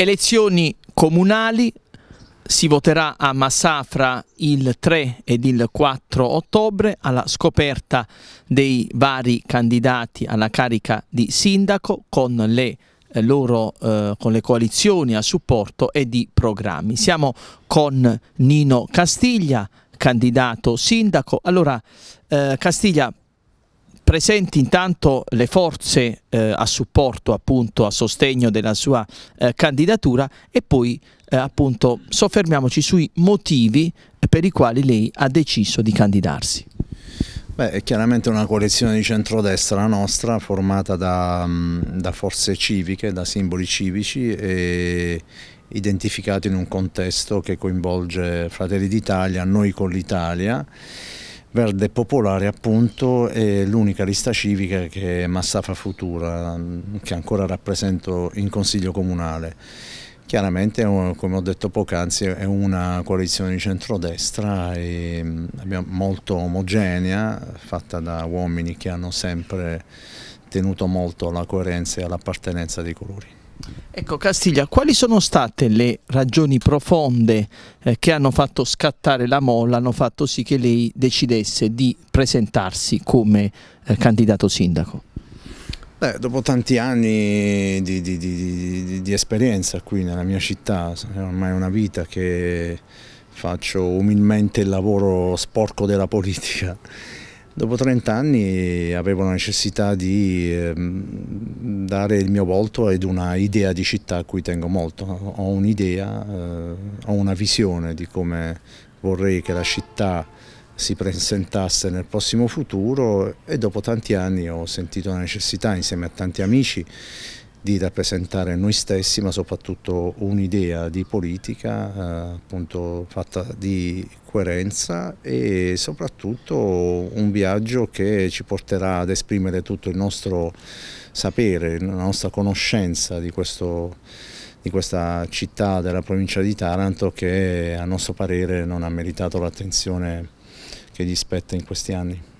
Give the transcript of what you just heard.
elezioni comunali si voterà a Massafra il 3 ed il 4 ottobre alla scoperta dei vari candidati alla carica di sindaco con le eh, loro eh, con le coalizioni a supporto e di programmi. Siamo con Nino Castiglia, candidato sindaco. Allora, eh, Castiglia, presenti intanto le forze eh, a supporto, appunto, a sostegno della sua eh, candidatura e poi eh, appunto soffermiamoci sui motivi per i quali lei ha deciso di candidarsi. Beh, è chiaramente una coalizione di centrodestra la nostra, formata da, da forze civiche, da simboli civici e identificati in un contesto che coinvolge Fratelli d'Italia, noi con l'Italia Verde Popolare appunto è l'unica lista civica che è Massafa Futura, che ancora rappresento in Consiglio Comunale. Chiaramente, come ho detto poc'anzi, è una coalizione di centrodestra mm, molto omogenea, fatta da uomini che hanno sempre tenuto molto alla coerenza e all'appartenenza dei colori. Ecco Castiglia, quali sono state le ragioni profonde eh, che hanno fatto scattare la molla, hanno fatto sì che lei decidesse di presentarsi come eh, candidato sindaco? Beh, dopo tanti anni di, di, di, di, esperienza qui nella mia città, è ormai una vita che faccio umilmente il lavoro sporco della politica dopo 30 anni avevo la necessità di ehm, dare il mio volto ed una idea di città a cui tengo molto. Ho un'idea, eh, ho una visione di come vorrei che la città si presentasse nel prossimo futuro e dopo tanti anni ho sentito la necessità insieme a tanti amici di rappresentare noi stessi ma soprattutto un'idea di politica eh, appunto fatta di coerenza e soprattutto un viaggio che ci porterà ad esprimere tutto il nostro sapere, la nostra conoscenza di, questo, di questa città della provincia di Taranto che a nostro parere non ha meritato l'attenzione che gli spetta in questi anni.